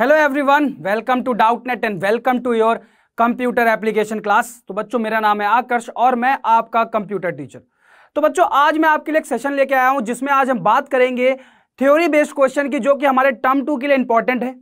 hello everyone welcome to Doubtnut and welcome to your computer application class तो बच्चों मेरा नाम है आकर्ष और मैं आपका कंप्यूटर टीचर तो बच्चों आज मैं आपके लिए एक सेशन लेके आया हूं जिसमें आज हम बात करेंगे थ्योरी बेस्ड क्वेश्चन की जो कि हमारे टर्म टू के लिए इंपॉर्टेंट है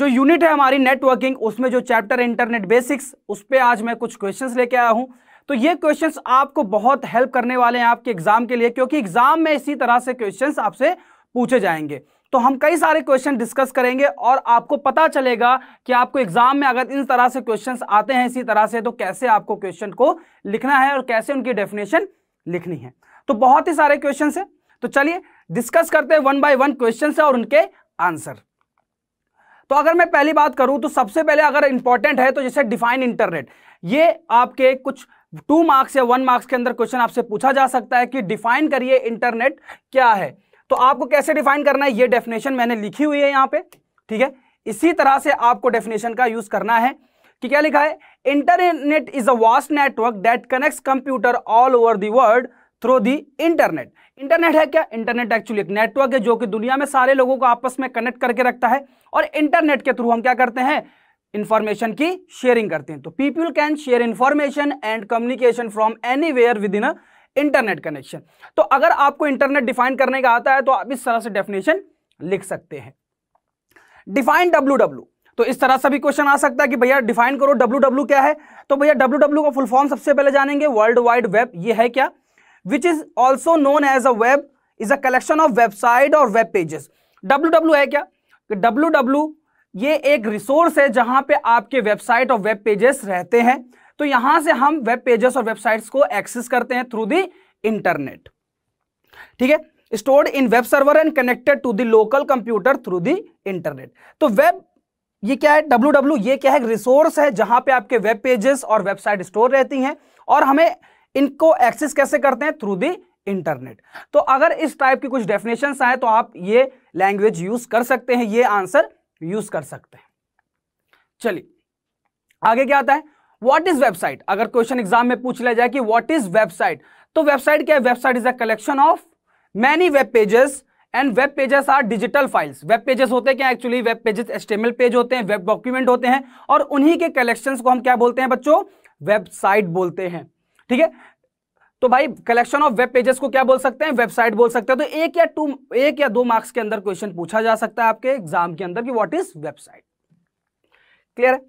जो यूनिट है हमारी नेटवर्किंग उसमें जो चैप्टर इंटरनेट बेसिक्स उस पर आज मैं कुछ क्वेश्चन लेके आया हूँ तो ये क्वेश्चंस आपको बहुत हेल्प करने वाले हैं आपके एग्जाम के लिए क्योंकि एग्जाम में इसी तरह से क्वेश्चंस आपसे पूछे जाएंगे तो हम कई सारे क्वेश्चन डिस्कस करेंगे और आपको पता चलेगा कि आपको एग्जाम में अगर इन तरह से क्वेश्चंस आते हैं इसी तरह से तो कैसे आपको क्वेश्चन को लिखना है और कैसे उनकी डेफिनेशन लिखनी है तो बहुत ही सारे क्वेश्चन है तो चलिए डिस्कस करते हैं वन बाय वन क्वेश्चन और उनके आंसर तो अगर मैं पहली बात करूं तो सबसे पहले अगर इंपॉर्टेंट है तो जैसे डिफाइन इंटरनेट ये आपके कुछ टू मार्क्स या वन मार्क्स के अंदर क्वेश्चन आपसे पूछा जा सकता है कि डिफाइन करिए इंटरनेट क्या है तो आपको कैसे डिफाइन करना है ये डेफिनेशन मैंने लिखी हुई है यहां पे ठीक है इसी तरह से आपको डेफिनेशन का यूज करना है कि क्या लिखा है internet is a vast network that connects computer all over the world through the internet internet है क्या इंटरनेट एक्चुअली एक नेटवर्क है जो कि दुनिया में सारे लोगों को आपस में कनेक्ट करके रखता है और इंटरनेट के थ्रू हम क्या करते हैं इंफॉर्मेशन की शेयरिंग करते हैं तो people can share information and communication from anywhere within a internet connection तो अगर आपको इंटरनेट डिफाइन करने का आता है तो आप इस तरह से डेफिनेशन लिख सकते हैं डिफाइन डब्ल्यू डब्ल्यू तो इस तरह से भी क्वेश्चन आ सकता है कि भैया डिफाइन करो डब्ल्यू डब्ल्यू क्या है तो भैया डब्ल्यू डब्ल्यू का फुल फॉर्म सबसे पहले जानेंगे वर्ल्ड वाइड वेब ये है क्या which is also known as a web is a collection of website और वेब पेजेस डब्ल्यू डब्ल्यू है क्या डब्ल्यू डब्ल्यू ये एक रिसोर्स है जहां पे आपके वेबसाइट और वेब पेजेस रहते हैं तो यहां से हम वेब पेजेस और वेबसाइट्स को एक्सेस करते हैं थ्रू द इंटरनेट ठीक है stored in web server and connected to the local computer through the internet तो वेब ये क्या है डब्ल्यू ये क्या है रिसोर्स है जहां पे आपके वेब पेजेस और वेबसाइट स्टोर रहती हैं और हमें इनको एक्सेस कैसे करते हैं थ्रू द इंटरनेट तो अगर इस टाइप की कुछ डेफिनेशन आए तो आप ये लैंग्वेज यूज कर सकते हैं ये आंसर यूज कर सकते हैं चलिए आगे क्या आता है व्हाट इज वेबसाइट अगर क्वेश्चन एग्जाम में पूछ लिया जाए कि व्हाट इज वेबसाइट तो वेबसाइट क्या है website is a collection of many web pages and web pages are digital files web pages होते हैं क्या actually web pages HTML page होते हैं वेब डॉक्यूमेंट होते हैं और उन्हीं के कलेक्शन को हम क्या बोलते हैं बच्चों वेबसाइट बोलते हैं ठीक है तो भाई कलेक्शन ऑफ वेब पेजेस को क्या बोल सकते हैं वेबसाइट बोल सकते हैं तो एक या टू एक या दो मार्क्स के अंदर क्वेश्चन पूछा जा सकता है आपके एग्जाम के अंदर कि व्हाट इज वेबसाइट क्लियर है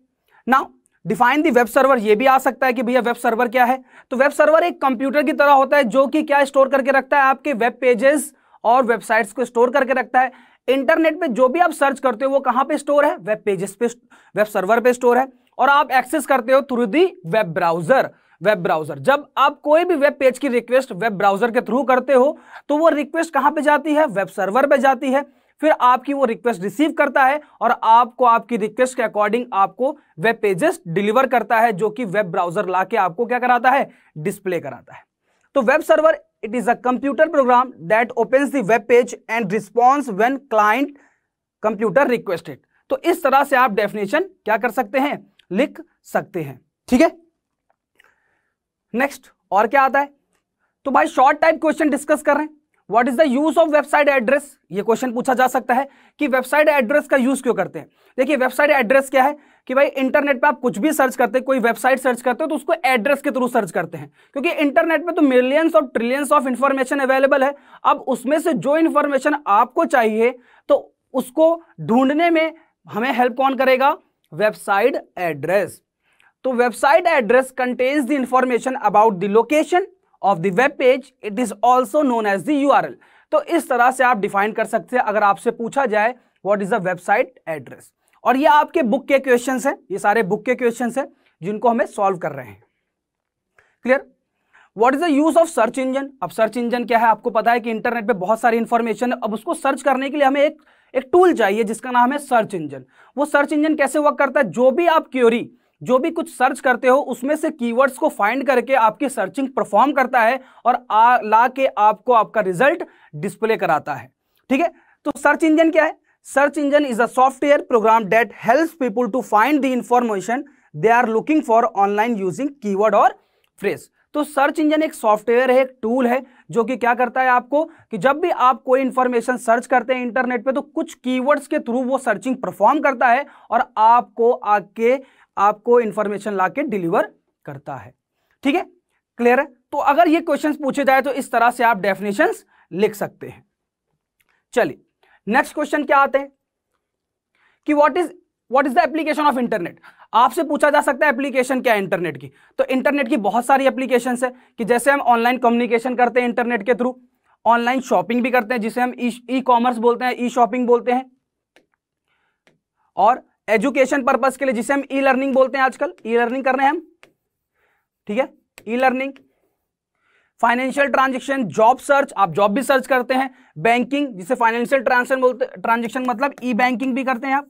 now define the web server ये भी आ सकता है कि भैया वेब सर्वर क्या है तो वेब सर्वर एक कंप्यूटर की तरह होता है जो कि क्या स्टोर करके रखता है आपके वेब पेजेस और वेबसाइट्स को स्टोर करके रखता है इंटरनेट पे जो भी आप सर्च करते हो वो कहाँ पे स्टोर है वेब पेजेस पे वेब सर्वर पे स्टोर है और आप एक्सेस करते हो through the web browser web browser जब आप कोई भी वेब पेज की रिक्वेस्ट वेब ब्राउजर के थ्रू करते हो तो वो रिक्वेस्ट कहाँ पे जाती है वेब सर्वर पे जाती है फिर आपकी वो रिक्वेस्ट रिसीव करता है और आपको आपकी रिक्वेस्ट के अकॉर्डिंग आपको वेब पेजेस डिलीवर करता है जो कि वेब ब्राउजर ला के आपको क्या कराता है डिस्प्ले कराता है तो web server it is a computer program that open the page and response when client computer requested तो इस तरह से आप डेफिनेशन क्या कर सकते हैं लिख सकते हैं ठीक है नेक्स्ट और क्या आता है तो भाई शॉर्ट टाइप क्वेश्चन डिस्कस कर रहे हैं what is the use of website address ये क्वेश्चन पूछा जा सकता है कि वेबसाइट एड्रेस का यूज क्यों करते हैं देखिए वेबसाइट एड्रेस क्या है कि भाई इंटरनेट पे आप कुछ भी सर्च करते हैं कोई वेबसाइट सर्च करते हो तो उसको एड्रेस के थ्रू सर्च करते हैं क्योंकि इंटरनेट पे तो मिलियंस और ट्रिलियंस ऑफ इंफॉर्मेशन अवेलेबल है अब उसमें से जो इंफॉर्मेशन आपको चाहिए तो उसको ढूंढने में हमें हेल्प कौन करेगा वेबसाइट एड्रेस तो website address contains the information about the location of the web page it is also known as the URL तो इस तरह से आप डिफाइन कर सकते हैं अगर आपसे पूछा जाए what is the website address और ये आपके बुक के क्वेश्चन हैं ये सारे बुक के क्वेश्चन हैं जिनको हमें सॉल्व कर रहे हैं clear what is the use of search engine अब सर्च इंजन क्या है आपको पता है कि इंटरनेट पे बहुत सारी इंफॉर्मेशन है अब उसको सर्च करने के लिए हमें एक एक टूल चाहिए जिसका नाम है सर्च इंजन वो सर्च इंजन कैसे वर्क करता है जो भी आप क्योरी जो भी कुछ सर्च करते हो उसमें से कीवर्ड्स को फाइंड करके आपकी सर्चिंग परफॉर्म करता है और आ, ला के आपको आपका रिजल्ट डिस्प्ले कराता है ठीक है तो सर्च इंजन क्या है search engine is a software program that help people to find the information they are looking for online using keyword और फ्रेस तो सर्च इंजन एक सॉफ्टवेयर है एक टूल है जो कि क्या करता है आपको कि जब भी आप कोई इंफॉर्मेशन सर्च करते हैं इंटरनेट पे तो कुछ कीवर्ड्स के थ्रू वो सर्चिंग परफॉर्म करता है और आपको आके आपको इंफॉर्मेशन ला डिलीवर करता है ठीक है क्लियर है तो अगर ये क्वेश्चन पूछे जाए तो इस तरह से आप डेफिनेशन लिख सकते हैं चलिए नेक्स्ट क्वेश्चन क्या आते हैं कि what is what is the application of internet आपसे पूछा जा सकता है एप्लीकेशन क्या है इंटरनेट की तो इंटरनेट की बहुत सारी एप्लीकेशन है कि जैसे हम ऑनलाइन कम्युनिकेशन करते हैं इंटरनेट के थ्रू ऑनलाइन शॉपिंग भी करते हैं जिसे हम ई e-, कॉमर्स बोलते हैं ई शॉपिंग बोलते हैं और एजुकेशन पर्पज के लिए जिसे हम ई लर्निंग बोलते हैं आजकल ई लर्निंग कर रहे हैं हम ठीक है e learning financial transaction job search आप जॉब भी सर्च करते हैं बैंकिंग जिसे फाइनेंशियल ट्रांजेक्शन बोलते ट्रांजेक्शन मतलब ई बैंकिंग भी करते हैं आप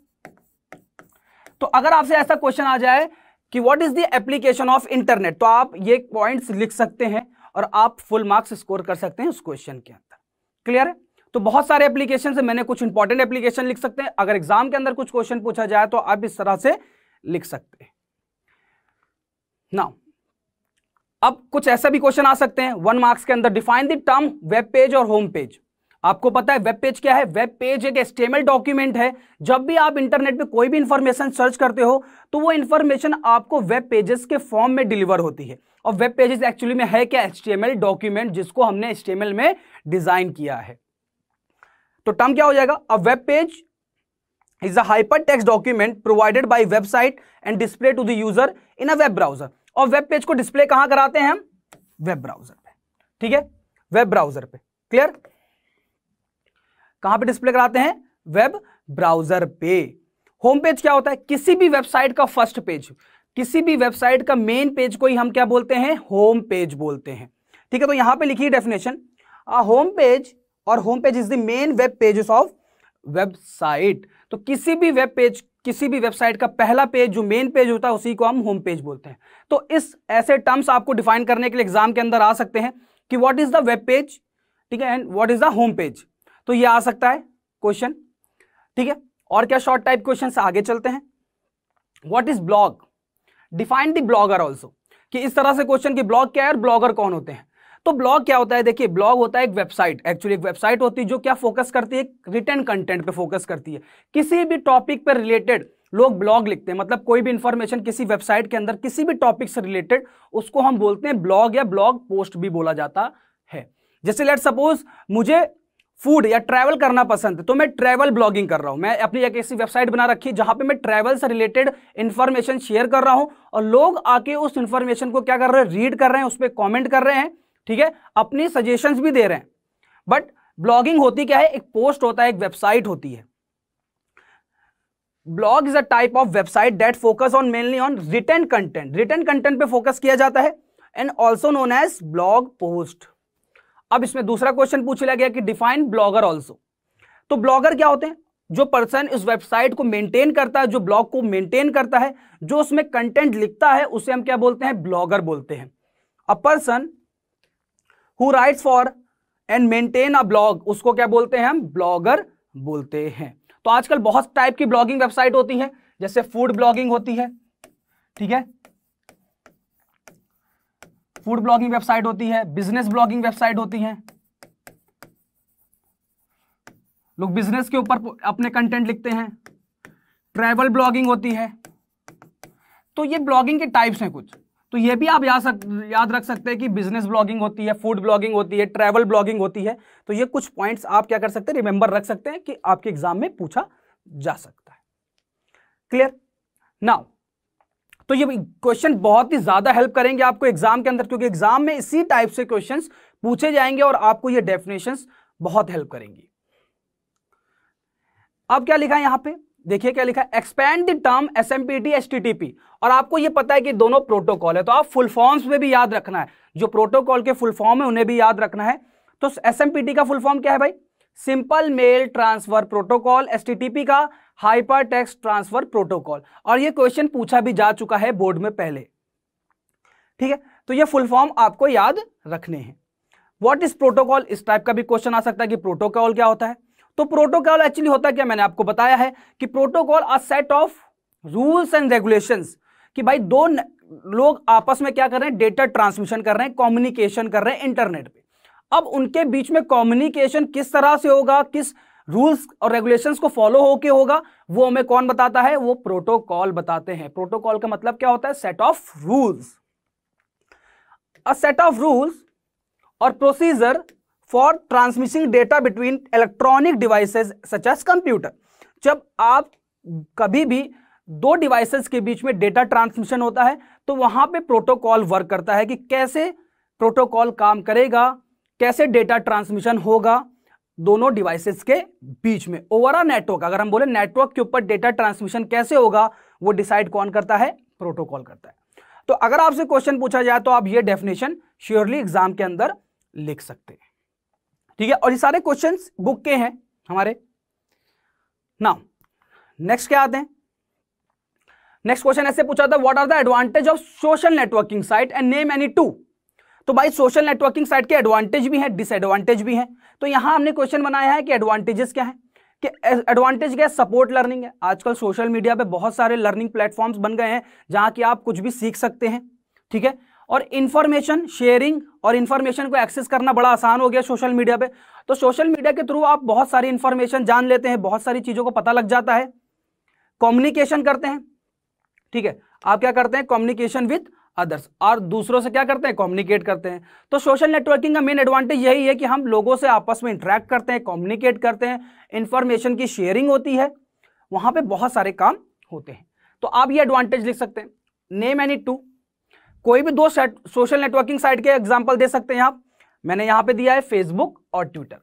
तो अगर आपसे ऐसा क्वेश्चन आ जाए कि what is the application of internet तो आप ये पॉइंट्स लिख सकते हैं और आप फुल मार्क्स स्कोर कर सकते हैं उस क्वेश्चन के अंदर क्लियर है तो बहुत सारे एप्लीकेशन से मैंने कुछ इंपॉर्टेंट एप्लीकेशन लिख सकते हैं अगर एग्जाम के अंदर कुछ क्वेश्चन पूछा जाए तो आप इस तरह से लिख सकते हैं नाउ अब कुछ ऐसा भी क्वेश्चन आ सकते हैं वन मार्क्स के अंदर define the term web page और होम पेज आपको पता है वेब पेज क्या है वेब पेज एक एस्टेमल डॉक्यूमेंट है जब भी आप इंटरनेट पे कोई भी इंफॉर्मेशन सर्च करते हो तो वो इंफॉर्मेशन आपको वेब पेजेस के फॉर्म में डिलीवर होती है और वेब पेजेस एक्चुअली में है क्या एस्टेमल डॉक्यूमेंट जिसको हमने एस्टेमल में डिजाइन किया है तो टर्म क्या हो जाएगा a web page is a hyper document provided by website and display to the user in a web browser और वेब पेज को डिस्प्ले कहां कराते हैं हम वेब ब्राउजर पे ठीक है वेब ब्राउजर पे क्लियर कहां पे डिस्प्ले कराते हैं वेब ब्राउजर पे होम पेज क्या होता है किसी भी वेबसाइट का फर्स्ट पेज किसी भी वेबसाइट का मेन पेज को ही हम क्या बोलते हैं होम पेज बोलते हैं ठीक है तो यहां पे लिखिए डेफिनेशन होम पेज और home page is the main web pages of website तो किसी भी वेब पेज किसी भी वेबसाइट का पहला पेज जो मेन पेज होता है उसी को हम होम पेज बोलते हैं तो इस ऐसे टर्म्स आपको डिफाइन करने के लिए एग्जाम के अंदर आ सकते हैं कि what is the web page ठीक है and what is the home page तो ये आ सकता है क्वेश्चन ठीक है और क्या शॉर्ट टाइप क्वेश्चन आगे चलते हैं what is blog define the blogger also कि इस तरह से क्वेश्चन की ब्लॉग क्या है और ब्लॉगर कौन होते हैं तो ब्लॉग क्या होता है देखिए ब्लॉग होता है एक वेबसाइट एक्चुअली एक वेबसाइट होती है जो क्या फोकस करती है रिटर्न कंटेंट पे फोकस करती है किसी भी टॉपिक पर रिलेटेड लोग ब्लॉग लिखते हैं मतलब कोई भी इंफॉर्मेशन किसी वेबसाइट के अंदर किसी भी टॉपिक से रिलेटेड उसको हम बोलते हैं ब्लॉग या ब्लॉग पोस्ट भी बोला जाता है जैसे लेट सपोज मुझे फूड या ट्रैवल करना पसंद है तो मैं ट्रैवल ब्लॉगिंग कर रहा हूं मैं अपनी एक ऐसी वेबसाइट बना रखी है जहां पे मैं ट्रैवल से रिलेटेड इंफॉर्मेशन शेयर कर रहा हूं और लोग आके उस इंफॉर्मेशन को क्या कर रहे हैं रीड कर रहे हैं उस पर कॉमेंट कर रहे हैं ठीक है अपनी सजेशंस भी दे रहे हैं बट ब्लॉगिंग होती क्या है एक पोस्ट होता है एक वेबसाइट होती है blog is a type of website that focus on mainly on written content written content पे फोकस किया जाता है and also known as blog post अब इसमें दूसरा क्वेश्चन पूछ लिया गया कि डिफाइन ब्लॉगर ऑल्सो तो ब्लॉगर क्या होते हैं जो पर्सन इस वेबसाइट को मेंटेन करता है जो ब्लॉग को मेंटेन करता है जो उसमें कंटेंट लिखता है उसे हम क्या बोलते हैं ब्लॉगर बोलते हैं a person who write for and maintain a blog उसको क्या बोलते हैं हम ब्लॉगर बोलते हैं तो आजकल बहुत टाइप की ब्लॉगिंग वेबसाइट होती है जैसे फूड ब्लॉगिंग होती है ठीक है फूड ब्लॉगिंग वेबसाइट होती है बिजनेस ब्लॉगिंग वेबसाइट होती है लोग बिजनेस के ऊपर अपने कंटेंट लिखते हैं ट्रैवल ब्लॉगिंग होती है तो ये ब्लॉगिंग के टाइप्स हैं कुछ तो ये भी आप याद याद रख सकते हैं कि बिजनेस ब्लॉगिंग होती है फूड ब्लॉगिंग होती है ट्रैवल ब्लॉगिंग होती है तो ये कुछ पॉइंट्स आप क्या कर सकते हैं रिमेंबर रख सकते हैं कि आपके एग्जाम में पूछा जा सकता है क्लियर नाउ तो ये क्वेश्चन बहुत ही ज्यादा हेल्प करेंगे आपको एग्जाम के अंदर क्योंकि एग्जाम में इसी टाइप से क्वेश्चन पूछे जाएंगे और आपको ये डेफिनेशन बहुत हेल्प करेंगी अब क्या लिखा है यहां पर देखिए क्या लिखा है the term S M P T S T T P और आपको ये पता है कि दोनों प्रोटोकॉल है तो आप फुल फॉर्म्स में भी याद रखना है जो प्रोटोकॉल के फुल फॉर्म है उन्हें भी याद रखना है तो एस एम पी टी का फुल फॉर्म क्या है भाई simple mail transfer protocol S T T P का हाइपर टेक्स ट्रांसफर प्रोटोकॉल और ये क्वेश्चन पूछा भी जा चुका है बोर्ड में पहले ठीक है तो ये फुल फॉर्म आपको याद रखने हैं व्हाट इज प्रोटोकॉल इस टाइप का भी क्वेश्चन आ सकता है कि प्रोटोकॉल क्या होता है तो प्रोटोकॉल एक्चुअली होता क्या मैंने आपको बताया है कि protocol a set of rules and regulation कि भाई दो लोग आपस में क्या कर रहे हैं डेटा ट्रांसमिशन कर रहे हैं कॉम्युनिकेशन कर रहे हैं इंटरनेट पे अब उनके बीच में कॉम्युनिकेशन किस तरह से होगा किस रूल्स और रेगुलेशंस को फॉलो होके होगा वो हमें कौन बताता है वो प्रोटोकॉल बताते हैं प्रोटोकॉल का मतलब क्या होता है set of rules a set of rules और procedure for transmitting data between electronic devices such as computer जब आप कभी भी दो डिवाइसेज के बीच में डेटा ट्रांसमिशन होता है तो वहां पे प्रोटोकॉल वर्क करता है कि कैसे प्रोटोकॉल काम करेगा कैसे डेटा ट्रांसमिशन होगा दोनों डिवाइसेस के बीच में ओवरऑल नेटवर्क अगर हम बोले नेटवर्क के ऊपर डेटा ट्रांसमिशन कैसे होगा वो डिसाइड कौन करता है प्रोटोकॉल करता है तो अगर आपसे क्वेश्चन पूछा जाए तो आप ये डेफिनेशन श्योरली एग्जाम के अंदर लिख सकते हैं ठीक है और ये सारे क्वेश्चन बुक के हैं हमारे नाउ नेक्स्ट क्या आते हैं नेक्स्ट क्वेश्चन ऐसे पूछा था what are the advantage of social networking site and name any two तो भाई सोशल नेटवर्किंग साइट के एडवांटेज भी हैं डिसएडवांटेज भी हैं तो यहां हमने क्वेश्चन बनाया है कि एडवांटेजेस क्या है कि एडवांटेज क्या है सपोर्ट लर्निंग है आजकल सोशल मीडिया पे बहुत सारे लर्निंग प्लेटफॉर्म्स बन गए हैं जहां कि आप कुछ भी सीख सकते हैं ठीक है और इन्फॉर्मेशन शेयरिंग और इन्फॉर्मेशन को एक्सेस करना बड़ा आसान हो गया सोशल मीडिया पे तो सोशल मीडिया के थ्रू आप बहुत सारी इन्फॉर्मेशन जान लेते हैं बहुत सारी चीज़ों को पता लग जाता है कम्युनिकेशन करते हैं ठीक है आप क्या करते हैं कम्युनिकेशन विथ अदर्स और दूसरों से क्या करते हैं कम्युनिकेट करते हैं तो सोशल नेटवर्किंग का मेन एडवांटेज यही है कि हम लोगों से आपस में इंटरेक्ट करते हैं कम्युनिकेट करते हैं इंफॉर्मेशन की शेयरिंग होती है वहां पे बहुत सारे काम होते हैं तो आप ये एडवांटेज लिख सकते हैं नेम एनी टू कोई भी दो सोशल नेटवर्किंग साइट के एग्जाम्पल दे सकते हैं आप मैंने यहां पे दिया है फेसबुक और ट्विटर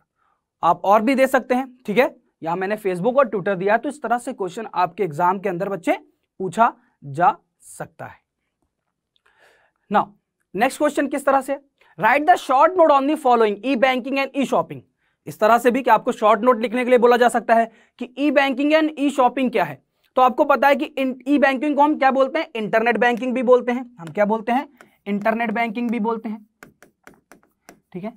आप और भी दे सकते हैं ठीक है यहां मैंने फेसबुक और ट्विटर दिया तो इस तरह से क्वेश्चन आपके एग्जाम के अंदर बच्चे पूछा जा सकता है नाउ नेक्स्ट क्वेश्चन किस तरह से write the short note on the following e banking and e shopping इस तरह से भी कि आपको शॉर्ट नोट लिखने के लिए बोला जा सकता है कि e banking and e shopping क्या है तो आपको पता है कि ई बैंकिंग को हम क्या बोलते हैं इंटरनेट बैंकिंग भी बोलते हैं हम क्या बोलते हैं इंटरनेट बैंकिंग भी बोलते हैं ठीक है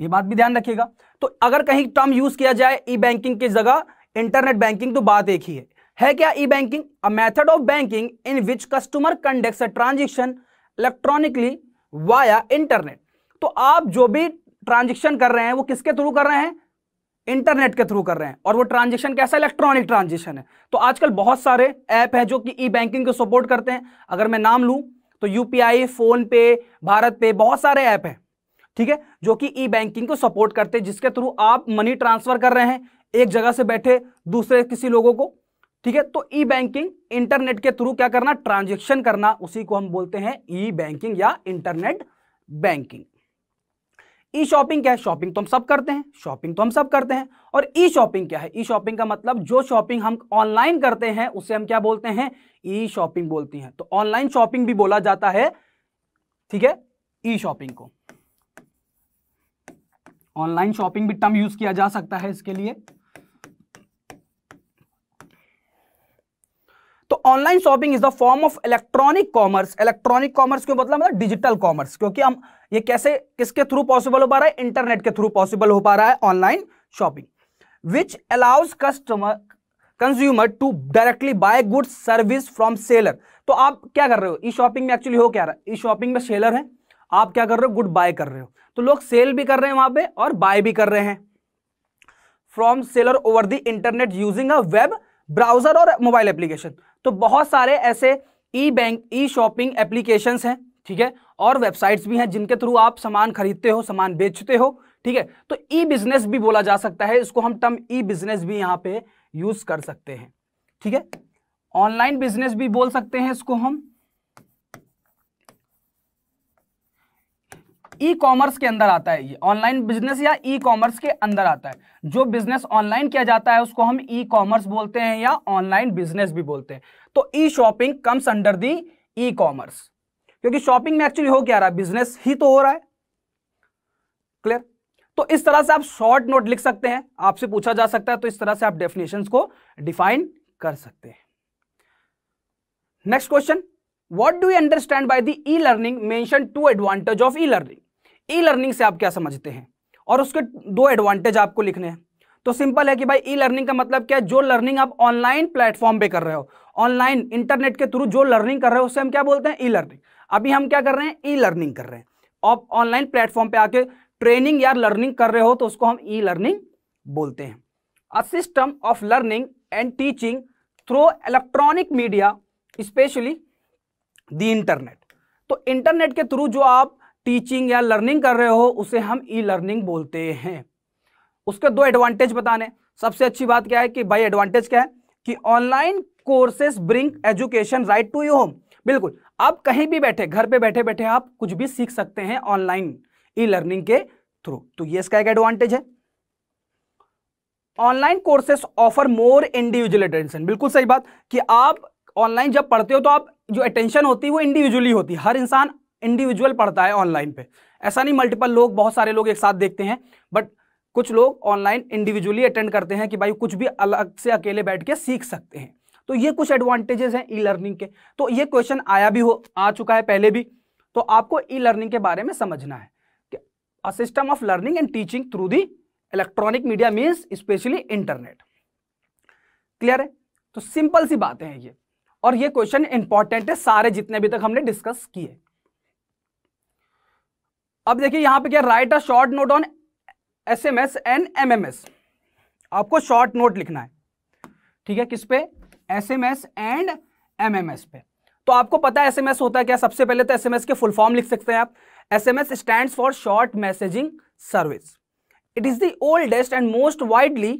ये बात भी ध्यान रखिएगा तो अगर कहीं टर्म यूज किया जाए ई बैंकिंग की जगह इंटरनेट बैंकिंग तो बात एक ही है है क्या e banking a method of banking in which customer conducts a transaction electronically via internet तो आप जो भी ट्रांजेक्शन कर रहे हैं वो किसके थ्रू कर रहे हैं इंटरनेट के थ्रू कर रहे हैं और वो ट्रांजेक्शन कैसा इलेक्ट्रॉनिक ट्रांजेक्शन है तो आजकल बहुत सारे ऐप है जो कि ई बैंकिंग को सपोर्ट करते हैं अगर मैं नाम लू तो यूपीआई फोन पे भारत पे बहुत सारे ऐप हैं ठीक है जो कि ई बैंकिंग को सपोर्ट करते हैं जिसके थ्रू आप मनी ट्रांसफर कर रहे हैं एक जगह से बैठे दूसरे किसी लोगों को ठीक है तो ई बैंकिंग इंटरनेट के थ्रू क्या करना ट्रांजेक्शन करना उसी को हम बोलते हैं ई बैंकिंग या इंटरनेट बैंकिंग ई शॉपिंग क्या है शॉपिंग तो हम सब करते हैं शॉपिंग तो हम सब करते हैं और ई शॉपिंग क्या है ई शॉपिंग का मतलब जो शॉपिंग हम ऑनलाइन करते हैं उसे हम क्या बोलते हैं ई शॉपिंग बोलती हैं तो ऑनलाइन शॉपिंग भी बोला जाता है ठीक है ई शॉपिंग को ऑनलाइन शॉपिंग भी टर्म यूज किया जा सकता है इसके लिए तो online shopping is the form of electronic commerce electronic commerce क्यों मतलब मतलब डिजिटल कॉमर्स क्योंकि हम ये कैसे किसके थ्रू पॉसिबल हो पा रहा है इंटरनेट के थ्रू पॉसिबल हो पा रहा है online shopping which allows customer consumer to directly buy goods service from seller तो आप क्या कर रहे हो ई शॉपिंग में एक्चुअली हो क्या रहा है ई शॉपिंग में सेलर है आप क्या कर रहे हो गुड बाय कर रहे हो तो लोग सेल भी कर रहे हैं वहां पे और बाय भी कर रहे हैं from seller over the internet using a web browser और मोबाइल एप्लीकेशन तो बहुत सारे ऐसे e bank e shopping application हैं ठीक है और वेबसाइट्स भी हैं जिनके थ्रू आप सामान खरीदते हो सामान बेचते हो ठीक है तो ई बिजनेस भी बोला जा सकता है इसको हम टर्म ई बिजनेस भी यहाँ पे यूज कर सकते हैं ठीक है ऑनलाइन बिजनेस भी बोल सकते हैं इसको हम ई कॉमर्स के अंदर आता है ये ऑनलाइन बिजनेस या ई कॉमर्स के अंदर आता है जो बिजनेस ऑनलाइन किया जाता है उसको हम ई कॉमर्स बोलते हैं या ऑनलाइन बिजनेस भी बोलते हैं तो e shopping comes under the e commerce क्योंकि शॉपिंग में एक्चुअली हो क्या रहा है बिजनेस ही तो हो रहा है क्लियर तो इस तरह से आप शॉर्ट नोट लिख सकते हैं आपसे पूछा जा सकता है तो इस तरह से आप डेफिनेशन को डिफाइन कर सकते हैं next question what do you understand by the e learning mention two advantage of e learning e learning से आप क्या समझते हैं और उसके दो एडवांटेज आपको लिखने हैं तो सिंपल है कि भाई ई लर्निंग का मतलब क्या है जो लर्निंग आप ऑनलाइन प्लेटफॉर्म पे कर रहे हो ऑनलाइन इंटरनेट के थ्रू जो लर्निंग कर रहे हो उससे हम क्या बोलते हैं ई लर्निंग अभी हम क्या कर रहे हैं ई लर्निंग कर रहे हैं आप ऑनलाइन प्लेटफॉर्म पे आके ट्रेनिंग या लर्निंग कर रहे हो तो उसको हम ई लर्निंग बोलते हैं a system of learning and teaching through electronic media specially the internet तो इंटरनेट के थ्रू जो आप टीचिंग या लर्निंग कर रहे हो उसे हम ई लर्निंग बोलते हैं उसके दो एडवांटेज बताने सबसे अच्छी बात क्या है कि भाई एडवांटेज क्या है कि online courses bring education right to you home बिल्कुल आप कहीं भी बैठे घर पे बैठे बैठे आप कुछ भी सीख सकते हैं ऑनलाइन ई लर्निंग के थ्रू तो ये इसका एक एडवांटेज है online courses offer more individual attention बिल्कुल सही बात कि आप ऑनलाइन जब पढ़ते हो तो आप जो अटेंशन होती है वो इंडिविजुअली होती है हर इंसान इंडिविजुअल पढ़ता है ऑनलाइन पे ऐसा नहीं मल्टीपल लोग बहुत सारे लोग एक साथ देखते हैं बट कुछ लोग ऑनलाइन इंडिविजुअली अटेंड करते हैं कि भाई कुछ भी अलग से अकेले बैठ के सीख सकते हैं तो ये कुछ एडवांटेजेस हैं ई लर्निंग के तो ये क्वेश्चन आया भी हो आ चुका है पहले भी तो आपको ई लर्निंग के बारे में समझना है कि a system of learning and teaching through the electronic media means specially internet clear है तो सिंपल सी बातें हैं ये और ये क्वेश्चन इंपॉर्टेंट है सारे जितने भी तक हमने डिस्कस किए अब देखिए यहां पे क्या write a short note on S M S and M M S आपको शॉर्ट नोट लिखना है ठीक है किस पे S M S and M M S पे तो आपको पता है एस एम एस होता है क्या सबसे पहले तो एस एम एस के फुल फॉर्म लिख सकते हैं आप S M S stand for short messaging service it is the oldest and most widely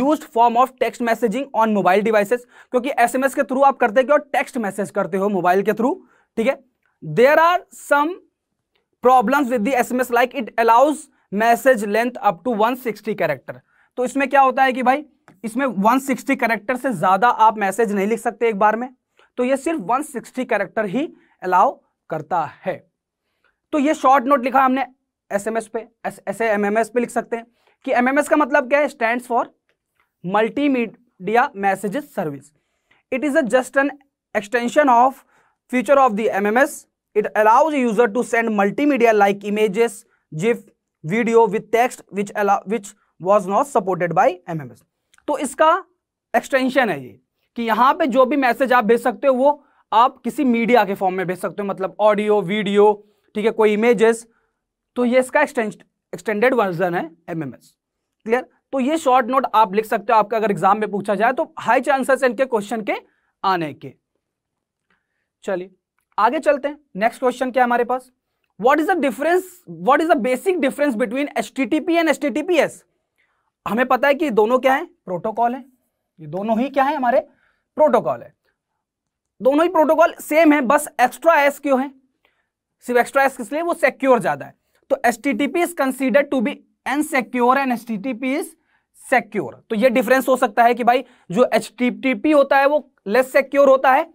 use form of text messaging on mobile devices क्योंकि एसएमएस के थ्रू आप करते हो टेक्स्ट मैसेज करते हो मोबाइल के थ्रू ठीक है there are some problems with the SMS like it allows message length up to 160 character तो इसमें क्या होता है कि भाई इसमें 160 कैरेक्टर से ज़्यादा आप मैसेज नहीं लिख सकते एक बार में तो ये सिर्फ 160 कैरेक्टर ही अलाउ करता है तो ये शॉर्ट नोट लिखा हमने एसएमएस पे एस एमएमएस पे लिख सकते हैं कि एमएमएस का मतलब क्या है stand for multimedia messages service it is a just an extension of feature of the MMS it allows It allows user to like images GIF video with text which text which was not supported by M M S तो इसका extension है ये कि यहाँ पे जो भी message आप भेज सकते हो वो आप किसी मीडिया के फॉर्म में भेज सकते हो मतलब ऑडियो वीडियो ठीक है कोई इमेजेस तो ये इसका एक्सटेंडेड वर्जन है एमएमएस क्लियर तो ये शॉर्ट नोट आप लिख सकते हो आपका अगर एग्जाम में पूछा जाए तो हाई चांसेस इनके क्वेश्चन के आने के चलिए आगे चलते हैं नेक्स्ट क्वेश्चन क्या है हमारे पास what is the difference what is the basic difference between H and S हमें पता है कि दोनों क्या है प्रोटोकॉल है ये दोनों ही क्या है हमारे प्रोटोकॉल है दोनों ही प्रोटोकॉल सेम है बस एक्स्ट्रा एस क्यों है सिर्फ एक्स्ट्रा एस किस लिए वो सिक्योर ज्यादा है तो S T T P is consider to be an secure and S T T P is secure तो ये डिफरेंस हो सकता है कि भाई जो एच टी टी पी होता है वो लेस सिक्योर होता है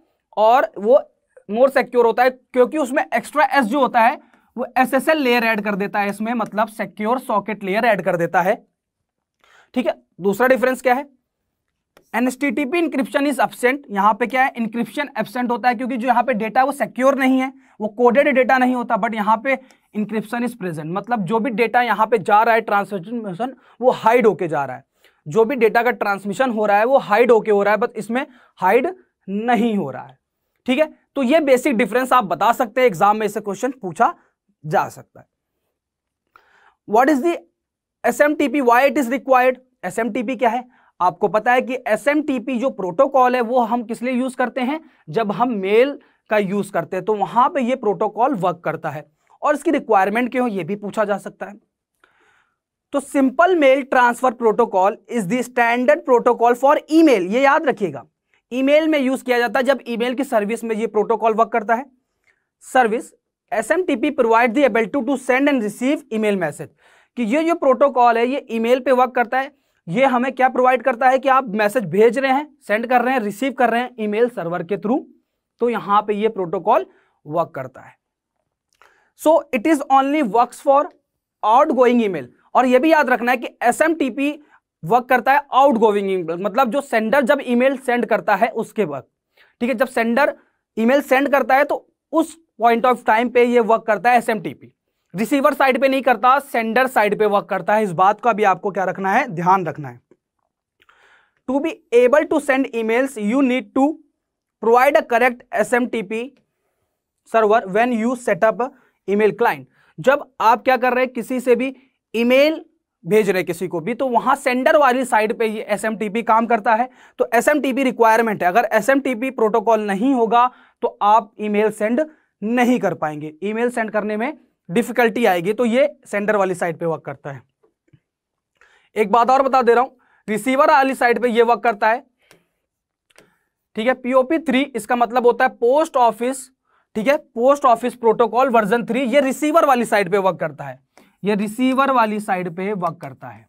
और वो मोर सिक्योर होता है क्योंकि उसमें एक्स्ट्रा एस जो होता है वो S S L layer add कर देता है इसमें मतलब सिक्योर सॉकेट लेयर ऐड कर देता है ठीक है दूसरा डिफरेंस क्या है एनएसटीटीपी इंक्रिप्शन इज एबसेंट यहां पे क्या है इंक्रिप्शन एबसेंट होता है क्योंकि जो यहां पे डेटा वो सिक्योर नहीं है वो कोडेड डेटा नहीं होता बट यहां पे इंक्रिप्शन इज प्रेजेंट मतलब जो भी डेटा यहां पे जा रहा है ट्रांसमिशन वो हाइड होके जा रहा है जो भी डेटा का ट्रांसमिशन हो रहा है वो हाइड होके हो रहा है बट इसमें हाइड नहीं हो रहा है ठीक है तो ये बेसिक डिफरेंस आप बता सकते हैं एग्जाम में इसे क्वेश्चन पूछा जा सकता है what is the M T P why it is required S M T P क्या है आपको पता है कि एस एम टी पी जो प्रोटोकॉल है वो हम किस लिए यूज करते हैं जब हम मेल का यूज करते हैं तो वहां पे ये प्रोटोकॉल वर्क करता है और इसकी रिक्वायरमेंट क्यों ये भी पूछा जा सकता है तो simple mail transfer protocol is the standard protocol for email ये याद रखिएगा ईमेल में यूज किया जाता है जब ईमेल की सर्विस में ये प्रोटोकॉल वर्क करता है service S M T P provide the able to to send and receive email message कि ये जो प्रोटोकॉल है ये ईमेल पे वर्क करता है ये हमें क्या प्रोवाइड करता है कि आप मैसेज भेज रहे हैं सेंड कर रहे हैं रिसीव कर रहे हैं ईमेल सर्वर के थ्रू तो यहाँ पे ये प्रोटोकॉल वर्क करता है so it is only work for outgoing e और यह भी याद रखना है कि S M T P work करता है आउट गोविंग मतलब जो सेंडर जब ईमेल सेंड करता है उसके वक्त ठीक है जब सेंडर ईमेल सेंड करता है तो उस पॉइंट ऑफ टाइम पे ये वर्क करता है एसएमटीपी रिसीवर साइड पे नहीं करता सेंडर साइड पे वर्क करता है इस बात का भी आपको क्या रखना है ध्यान रखना है to be able to send emails you need to provide a correct SMTP server when you setup email client जब आप क्या कर रहे हैं किसी से भी ईमेल भेज रहे किसी को भी तो वहां सेंडर वाली साइड पे ये एस काम करता है तो एस रिक्वायरमेंट है अगर एस प्रोटोकॉल नहीं होगा तो आप ईमेल सेंड नहीं कर पाएंगे ईमेल सेंड करने में डिफिकल्टी आएगी तो ये सेंडर वाली साइड पे वर्क करता है एक बात और बता दे रहा हूं रिसीवर वाली साइड पर यह वर्क करता है ठीक है पीओपी थ्री इसका मतलब होता है पोस्ट ऑफिस ठीक है post office protocol version three ये रिसीवर वाली साइड पे वर्क करता है ये रिसीवर वाली साइड पे वर्क करता है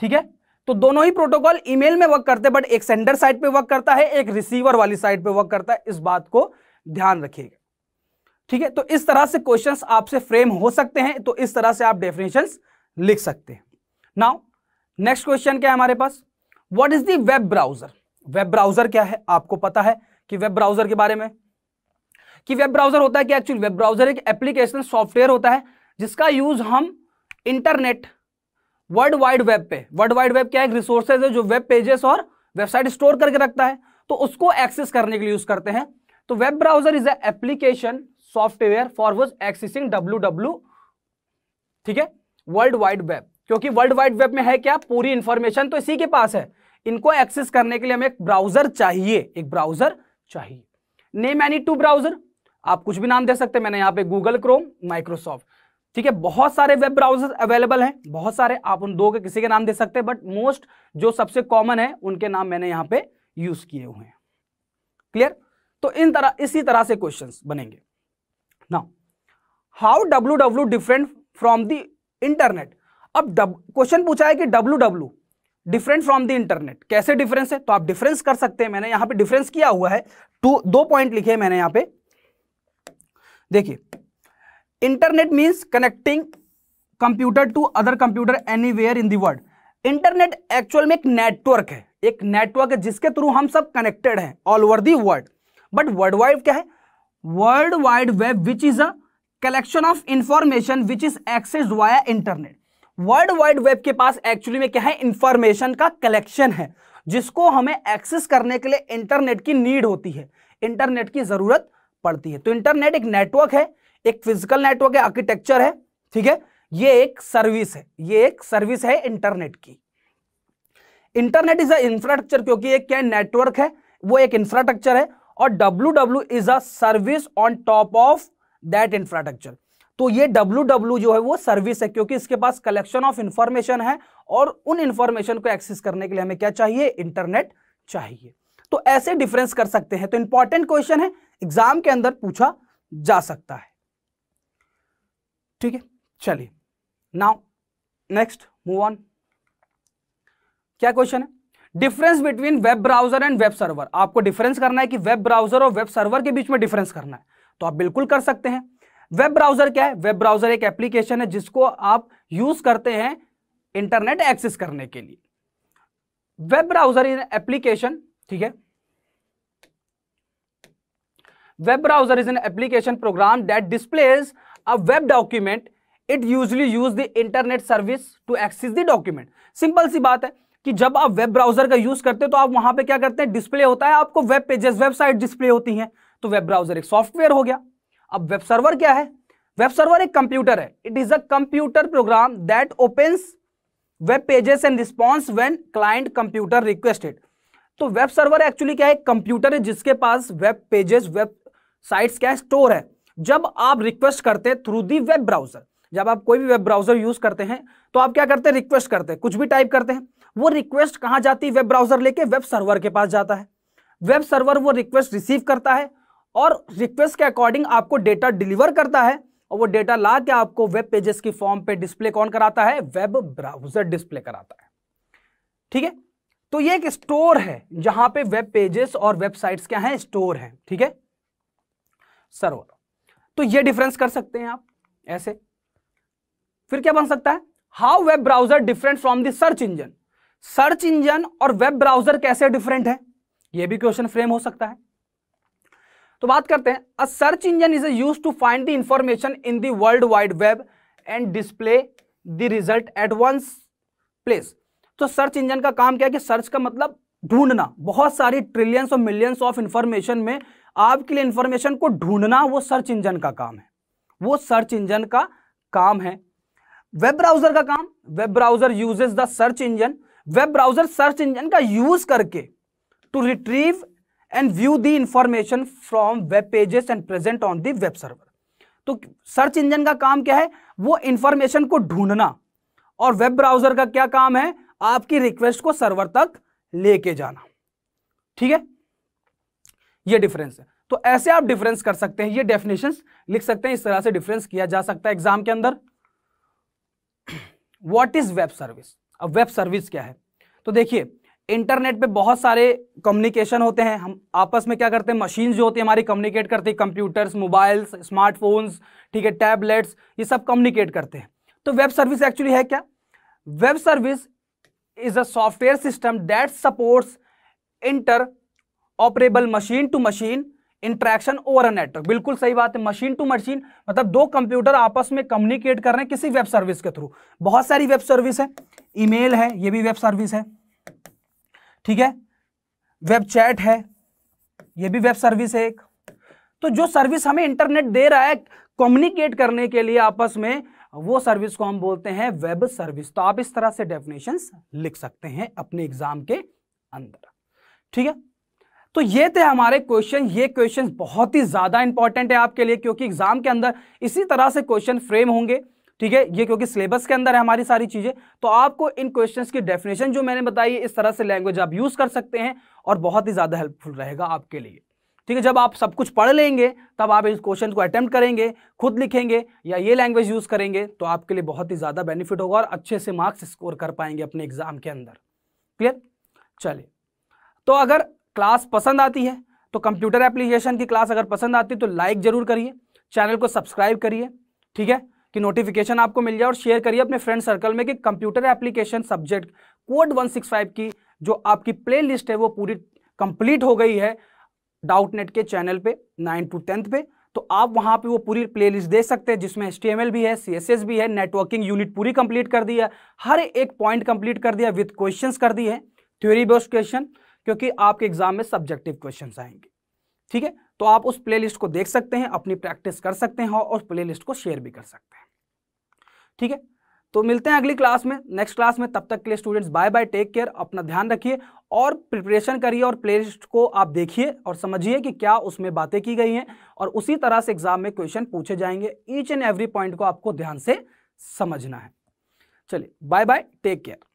ठीक है तो दोनों ही प्रोटोकॉल ईमेल में वर्क करते हैं बट एक सेंडर साइड पे वर्क करता है एक रिसीवर वाली साइड पे वर्क करता है इस बात को ध्यान रखिएगा ठीक है तो इस तरह से क्वेश्चन आपसे फ्रेम हो सकते हैं तो इस तरह से आप डेफिनेशन लिख सकते हैं नाउ नेक्स्ट क्वेश्चन क्या है हमारे पास what is the web browser web browser क्या है आपको पता है कि वेब ब्राउजर के बारे में कि वेब ब्राउजर होता है कि एक्चुअली वेब ब्राउजर एक एप्लीकेशन सॉफ्टवेयर होता है जिसका यूज हम इंटरनेट वर्ल्ड वाइड वेब पे वर्ल्ड वाइड वेब क्या है रिसोर्सेज है जो वेब पेजेस और वेबसाइट स्टोर करके रखता है तो उसको एक्सेस करने के लिए यूज करते हैं तो web browser is application software for was accessing W W ठीक है वर्ल्ड वाइड वेब क्योंकि वर्ल्ड वाइड वेब में है क्या पूरी इंफॉर्मेशन तो इसी के पास है इनको एक्सेस करने के लिए हमें एक ब्राउजर चाहिए एक ब्राउजर चाहिए नेम एनी टू ब्राउजर आप कुछ भी नाम दे सकते हैं मैंने यहां पे गूगल क्रोम माइक्रोसॉफ्ट ठीक है बहुत सारे वेब ब्राउजर अवेलेबल हैं बहुत सारे आप उन दो के किसी के नाम दे सकते हैं बट मोस्ट जो सबसे कॉमन है उनके नाम मैंने यहां पे यूज किए हुए हैं क्लियर तो इन तरह इसी तरह से क्वेश्चंस बनेंगे now how W W different from the internet अब क्वेश्चन पूछा है कि W W different from the internet कैसे डिफरेंस है तो आप डिफरेंस कर सकते हैं मैंने यहां पर डिफरेंस किया हुआ है टू दो पॉइंट लिखे मैंने यहां पर देखिए internet means connecting computer to other computer anywhere in world internet actual में एक नेटवर्क है एक नेटवर्क है जिसके थ्रू हम सब कनेक्टेड हैं all over the world but world wide क्या है world wide web which is a collection of information which is access via internet world wide web के पास एक्चुअली में क्या है इंफॉर्मेशन का कलेक्शन है जिसको हमें एक्सेस करने के लिए इंटरनेट की नीड होती है इंटरनेट की जरूरत पड़ती है तो इंटरनेट एक नेटवर्क है एक फिजिकल नेटवर्क है आर्किटेक्चर है ठीक है ये एक सर्विस है ये एक सर्विस है इंटरनेट की इंटरनेट इज अ इंफ्रास्ट्रक्चर क्योंकि एक क्या नेटवर्क है वो एक इंफ्रास्ट्रक्चर है और W W is a service on top of that infrastructure तो ये डब्ल्यू डब्ल्यू जो है वो सर्विस है क्योंकि इसके पास कलेक्शन ऑफ इंफॉर्मेशन है और उन इंफॉर्मेशन को एक्सेस करने के लिए हमें क्या चाहिए इंटरनेट चाहिए तो ऐसे डिफरेंस कर सकते हैं तो इंपॉर्टेंट क्वेश्चन है एग्जाम के अंदर पूछा जा सकता है ठीक है चलिए नाउ नेक्स्ट मूव ऑन क्या क्वेश्चन है difference between web browser and web server आपको डिफरेंस करना है कि वेब ब्राउजर और वेब सर्वर के बीच में डिफरेंस करना है तो आप बिल्कुल कर सकते हैं वेब ब्राउजर क्या है वेब ब्राउजर एक एप्लीकेशन है जिसको आप यूज करते हैं इंटरनेट एक्सेस करने के लिए वेब ब्राउजर इज एप्लीकेशन ठीक है web browser is an application program that displays a web document it usually use the internet service to access the document simple सी बात है कि जब आप वेब ब्राउजर का यूज करते हैं तो आप वहां पे क्या करते हैं डिस्प्ले होता है आपको वेब पेजेस वेबसाइट डिस्प्ले होती हैं तो वेब ब्राउजर एक सॉफ्टवेयर हो गया अब वेब सर्वर क्या है वेब सर्वर एक कंप्यूटर है it is a computer program that opens web pages and response when client computer requested तो वेब सर्वर एक्चुअली क्या है कंप्यूटर है जिसके पास वेब पेजेस वेब साइट्स क्या स्टोर है जब आप रिक्वेस्ट करते हैं थ्रू दी वेब ब्राउजर जब आप कोई भी वेब ब्राउजर यूज करते हैं तो आप क्या करते हैं रिक्वेस्ट करते हैं कुछ भी टाइप करते हैं वो रिक्वेस्ट कहां जाती है वेब ब्राउजर लेके वेब सर्वर के पास जाता है वेब सर्वर वो रिक्वेस्ट रिसीव करता है और रिक्वेस्ट के अकॉर्डिंग आपको डेटा डिलीवर करता है और वो डेटा ला के आपको वेब पेजेस की फॉर्म पे डिस्प्ले कौन कराता है वेब ब्राउजर डिस्प्ले कराता है ठीक है तो ये एक स्टोर है जहां पे वेब पेजेस और वेबसाइट्स क्या है स्टोर है ठीक है सर्वर तो ये डिफरेंस कर सकते हैं आप ऐसे फिर क्या बन सकता है how web browser different from the search engine search engine और वेब ब्राउजर कैसे डिफरेंट है यह भी क्वेश्चन फ्रेम हो सकता है तो बात करते हैं a search engine is use to find the information in the world wide web and display the result at once place तो सर्च इंजन का काम क्या है कि सर्च का मतलब ढूंढना बहुत सारी ट्रिलियंस और मिलियंस ऑफ इंफॉर्मेशन में आपके लिए इंफॉर्मेशन को ढूंढना वो सर्च इंजन का काम है वो सर्च इंजन का काम है वेब ब्राउजर का काम web browser uses the search engine web browser search engine का यूज करके to retrieve and view the information from web pages and present on the web server तो सर्च इंजन का काम क्या है वो इंफॉर्मेशन को ढूंढना और वेब ब्राउजर का क्या काम है आपकी रिक्वेस्ट को सर्वर तक लेके जाना ठीक है ये डिफरेंस है तो ऐसे आप डिफरेंस कर सकते हैं ये डेफिनेशन लिख सकते हैं इस तरह से डिफरेंस किया जा सकता है एग्जाम के अंदर वॉट इज वेब सर्विस अब वेब सर्विस क्या है तो देखिए इंटरनेट पे बहुत सारे कम्युनिकेशन होते हैं हम आपस में क्या करते हैं मशीन जो होती है हमारी कम्युनिकेट करती है कंप्यूटर्स मोबाइल्स स्मार्टफोन्स ठीक है टैबलेट्स ये सब कम्युनिकेट करते हैं तो वेब सर्विस एक्चुअली है क्या web service is a software system that supports interoperable machine to machine interaction over a network बिल्कुल सही बात है मशीन टू मशीन मतलब दो कंप्यूटर आपस में कम्युनिकेट कर रहे हैं किसी वेब सर्विस के थ्रू बहुत सारी वेब सर्विस है ईमेल है ये भी वेब सर्विस है ठीक है वेब चैट है ये भी वेब सर्विस है एक तो जो सर्विस हमें इंटरनेट दे रहा है कम्युनिकेट करने के लिए आपस में वो सर्विस को हम बोलते हैं वेब सर्विस तो आप इस तरह से डेफिनेशन लिख सकते हैं अपने एग्जाम के अंदर ठीक है तो ये थे हमारे क्वेश्चन ये क्वेश्चन बहुत ही ज़्यादा इंपॉर्टेंट है आपके लिए क्योंकि एग्जाम के अंदर इसी तरह से क्वेश्चन फ्रेम होंगे ठीक है ये क्योंकि सिलेबस के अंदर है हमारी सारी चीज़ें तो आपको इन क्वेश्चंस की डेफिनेशन जो मैंने बताई है इस तरह से लैंग्वेज आप यूज़ कर सकते हैं और बहुत ही ज़्यादा हेल्पफुल रहेगा आपके लिए ठीक है जब आप सब कुछ पढ़ लेंगे तब आप इस क्वेश्चन को अटेम्प्ट करेंगे खुद लिखेंगे या ये लैंग्वेज यूज़ करेंगे तो आपके लिए बहुत ही ज़्यादा बेनिफिट होगा और अच्छे से मार्क्स स्कोर कर पाएंगे अपने एग्ज़ाम के अंदर क्लियर चलिए तो अगर क्लास पसंद आती है तो कंप्यूटर एप्लीकेशन की क्लास अगर पसंद आती है तो लाइक ज़रूर करिए चैनल को सब्सक्राइब करिए ठीक है कि नोटिफिकेशन आपको मिल जाए और शेयर करिए अपने फ्रेंड सर्कल में कि कंप्यूटर एप्लीकेशन सब्जेक्ट कोड 165 की जो आपकी प्लेलिस्ट है वो पूरी कंप्लीट हो गई है डाउट नेट के चैनल पे नाइन टू टेंथ पे तो आप वहाँ पे वो पूरी प्लेलिस्ट देख सकते हैं जिसमें एस भी है सी भी है नेटवर्किंग यूनिट पूरी कंप्लीट कर दी है हर एक पॉइंट कंप्लीट कर दिया विथ क्वेश्चंस कर दिए हैं थ्योरी बेस्ड क्वेश्चन क्योंकि आपके एग्जाम में सब्जेक्टिव क्वेश्चन आएंगे ठीक है तो आप उस प्लेलिस्ट को देख सकते हैं अपनी प्रैक्टिस कर सकते हैं और प्लेलिस्ट को शेयर भी कर सकते हैं ठीक है तो मिलते हैं अगली क्लास में नेक्स्ट क्लास में तब तक के लिए students bye bye take care अपना ध्यान रखिए और प्रिपरेशन करिए और प्लेलिस्ट को आप देखिए और समझिए कि क्या उसमें बातें की गई हैं और उसी तरह से एग्जाम में क्वेश्चन पूछे जाएंगे ईच एंड एवरी पॉइंट को आपको ध्यान से समझना है चलिए बाय बाय टेक केयर